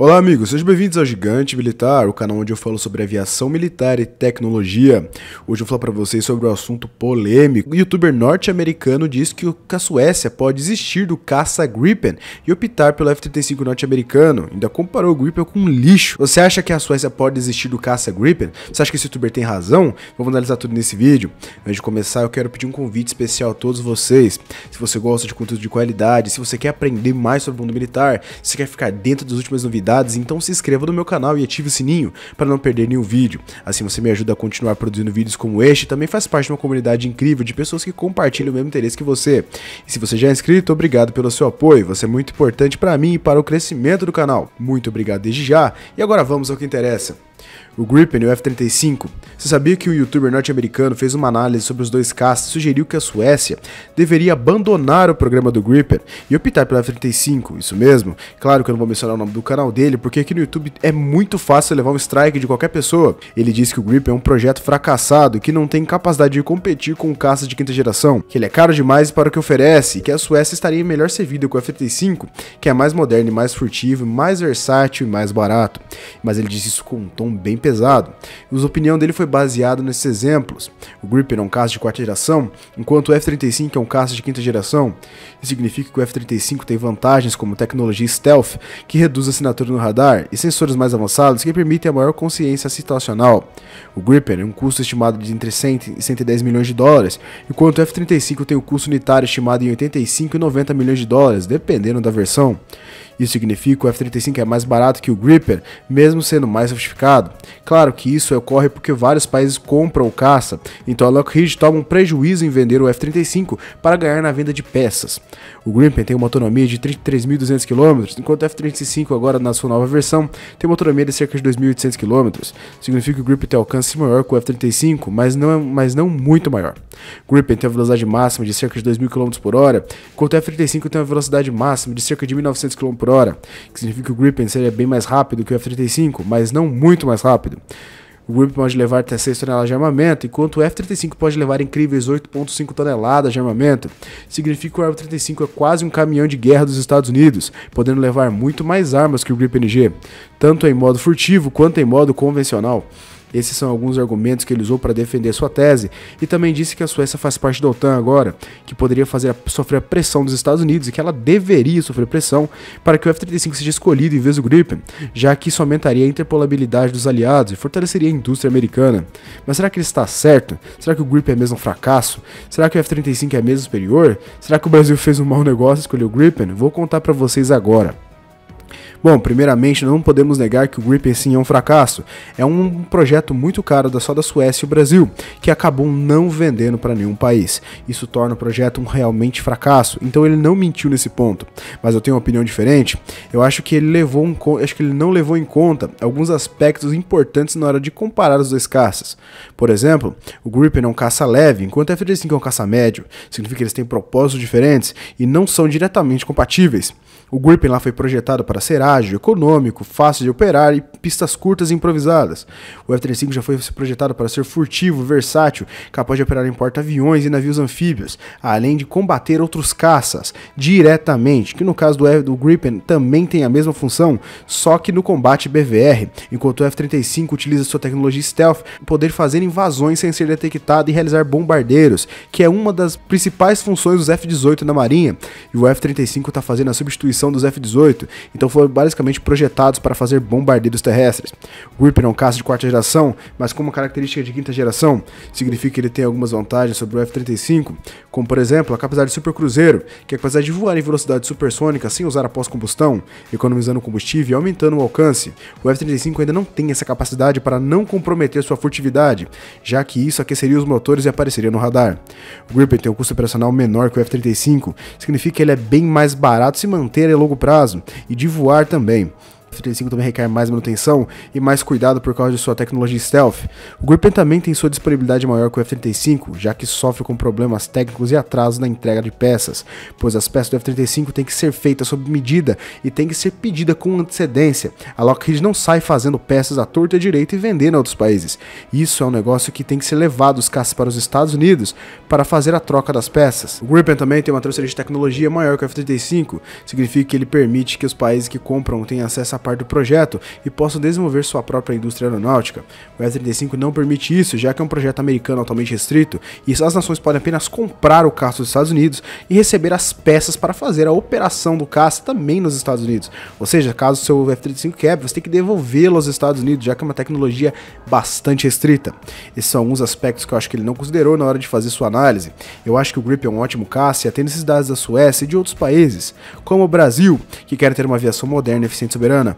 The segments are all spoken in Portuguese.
Olá, amigos, sejam bem-vindos ao Gigante Militar, o canal onde eu falo sobre aviação militar e tecnologia. Hoje eu vou falar para vocês sobre o um assunto polêmico. O youtuber norte-americano diz que a Suécia pode desistir do caça Gripen e optar pelo F-35 norte-americano. Ainda comparou o Gripen com lixo. Você acha que a Suécia pode desistir do caça Gripen? Você acha que esse youtuber tem razão? Vamos analisar tudo nesse vídeo. Antes de começar, eu quero pedir um convite especial a todos vocês. Se você gosta de conteúdo de qualidade, se você quer aprender mais sobre o mundo militar, se quer ficar dentro das últimas novidades, novidades, então se inscreva no meu canal e ative o sininho para não perder nenhum vídeo. Assim você me ajuda a continuar produzindo vídeos como este e também faz parte de uma comunidade incrível de pessoas que compartilham o mesmo interesse que você. E se você já é inscrito, obrigado pelo seu apoio, você é muito importante para mim e para o crescimento do canal. Muito obrigado desde já e agora vamos ao que interessa. O Gripen e o F-35. Você sabia que um youtuber norte-americano fez uma análise sobre os dois caças e sugeriu que a Suécia deveria abandonar o programa do Gripen e optar pelo F-35? Isso mesmo? Claro que eu não vou mencionar o nome do canal dele, porque aqui no YouTube é muito fácil levar um strike de qualquer pessoa. Ele diz que o Grip é um projeto fracassado que não tem capacidade de competir com o caça de quinta geração, que ele é caro demais para o que oferece, que a Suécia estaria melhor servida com o F-35, que é mais moderno e mais furtivo, mais versátil e mais barato. Mas ele disse isso com um tom bem pesado. E a opinião dele foi baseada nesses exemplos. O Gripen é um caça de quarta geração, enquanto o F-35 é um caça de quinta geração. Isso significa que o F-35 tem vantagens como tecnologia stealth, que reduz a assinatura no radar e sensores mais avançados que permitem a maior consciência situacional. O Gripen tem é um custo estimado de entre 100 e 110 milhões de dólares, enquanto o F-35 tem um custo unitário estimado em 85 e 90 milhões de dólares, dependendo da versão. Isso significa que o F-35 é mais barato que o Gripper, mesmo sendo mais sofisticado. Claro que isso ocorre porque vários países compram o caça, então a Lockheed toma um prejuízo em vender o F-35 para ganhar na venda de peças. O Gripen tem uma autonomia de 33.200 km, enquanto o F-35 agora na sua nova versão tem uma autonomia de cerca de 2.800 km. Significa que o Gripen tem alcance maior que o F-35, mas não, é, mas não muito maior. O Gripen tem uma velocidade máxima de cerca de 2.000 km por hora, enquanto o F-35 tem uma velocidade máxima de cerca de 1.900 km por por hora, que significa que o Gripen seria bem mais rápido que o F-35, mas não muito mais rápido. O Gripen pode levar até 6 toneladas de armamento, enquanto o F-35 pode levar incríveis 8,5 toneladas de armamento. Significa que o F-35 é quase um caminhão de guerra dos Estados Unidos, podendo levar muito mais armas que o Gripen G, tanto em modo furtivo quanto em modo convencional. Esses são alguns argumentos que ele usou para defender sua tese, e também disse que a Suécia faz parte da OTAN agora, que poderia fazer sofrer a pressão dos Estados Unidos e que ela deveria sofrer pressão para que o F-35 seja escolhido em vez do Gripen, já que isso aumentaria a interpolabilidade dos aliados e fortaleceria a indústria americana. Mas será que ele está certo? Será que o Gripen é mesmo um fracasso? Será que o F-35 é mesmo superior? Será que o Brasil fez um mau negócio e escolheu o Gripen? Vou contar para vocês agora. Bom, primeiramente, não podemos negar que o Gripen sim é um fracasso. É um projeto muito caro da só da Suécia e o Brasil, que acabou não vendendo para nenhum país. Isso torna o projeto um realmente fracasso. Então ele não mentiu nesse ponto. Mas eu tenho uma opinião diferente. Eu acho que ele levou um, acho que ele não levou em conta alguns aspectos importantes na hora de comparar os dois caças. Por exemplo, o Gripen é um caça leve, enquanto o F-35 é um caça médio. Significa que eles têm propósitos diferentes e não são diretamente compatíveis. O Gripen lá foi projetado para para ser ágil, econômico, fácil de operar e pistas curtas e improvisadas. O F-35 já foi projetado para ser furtivo, versátil, capaz de operar em porta-aviões e navios anfíbios, além de combater outros caças diretamente, que no caso do, F do Gripen também tem a mesma função, só que no combate BVR, enquanto o F-35 utiliza sua tecnologia stealth para poder fazer invasões sem ser detectado e realizar bombardeiros, que é uma das principais funções dos F-18 na Marinha, e o F-35 está fazendo a substituição dos F-18, então então foram basicamente projetados para fazer bombardeiros terrestres. O Reaper é um caça de quarta geração, mas como característica de quinta geração, significa que ele tem algumas vantagens sobre o F-35, como por exemplo a capacidade de supercruzeiro, que é a capacidade de voar em velocidade supersônica sem usar a pós-combustão, economizando combustível e aumentando o alcance. O F-35 ainda não tem essa capacidade para não comprometer sua furtividade, já que isso aqueceria os motores e apareceria no radar. O Gripen tem um custo operacional menor que o F-35, significa que ele é bem mais barato se manter a longo prazo e divulgar voar também. F-35 também requer mais manutenção e mais cuidado por causa de sua tecnologia stealth, o Gripen também tem sua disponibilidade maior que o F-35, já que sofre com problemas técnicos e atrasos na entrega de peças, pois as peças do F-35 têm que ser feitas sob medida e têm que ser pedida com antecedência. A Lockheed não sai fazendo peças à torta e à direita e vendendo a outros países. Isso é um negócio que tem que ser levado os caças para os Estados Unidos para fazer a troca das peças. O Gripen também tem uma transferência de tecnologia maior que o F-35, significa que ele permite que os países que compram tenham acesso a parte do projeto e possam desenvolver sua própria indústria aeronáutica. O F-35 não permite isso, já que é um projeto americano altamente restrito, e as nações podem apenas comprar o caça dos Estados Unidos e receber as peças para fazer a operação do caça também nos Estados Unidos. Ou seja, caso seu F-35 quebre, você tem que devolvê-lo aos Estados Unidos, já que é uma tecnologia bastante restrita. Esses são alguns aspectos que eu acho que ele não considerou na hora de fazer sua análise. Eu acho que o Grip é um ótimo caça e atende necessidades da Suécia e de outros países, como o Brasil, que quer ter uma aviação moderna e eficiente soberana.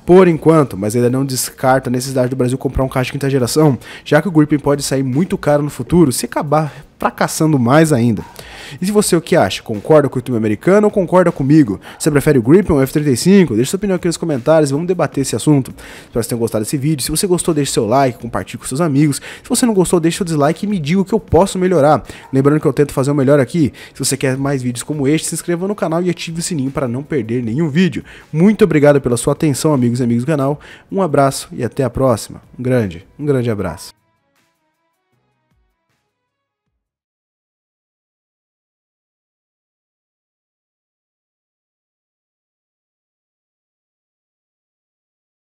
por enquanto, mas ainda não descarta a necessidade do Brasil comprar um carro de quinta geração, já que o Gripen pode sair muito caro no futuro se acabar fracassando mais ainda. E se você o que acha? Concorda com o time americano ou concorda comigo? Você prefere o Gripen ou o F-35? Deixe sua opinião aqui nos comentários e vamos debater esse assunto. Espero que tenham gostado desse vídeo. Se você gostou, deixe seu like, compartilhe com seus amigos. Se você não gostou, deixe seu dislike e me diga o que eu posso melhorar. Lembrando que eu tento fazer o melhor aqui. Se você quer mais vídeos como este, se inscreva no canal e ative o sininho para não perder nenhum vídeo. Muito obrigado pela sua atenção, amigos amigos do canal. Um abraço e até a próxima. Um grande, um grande abraço.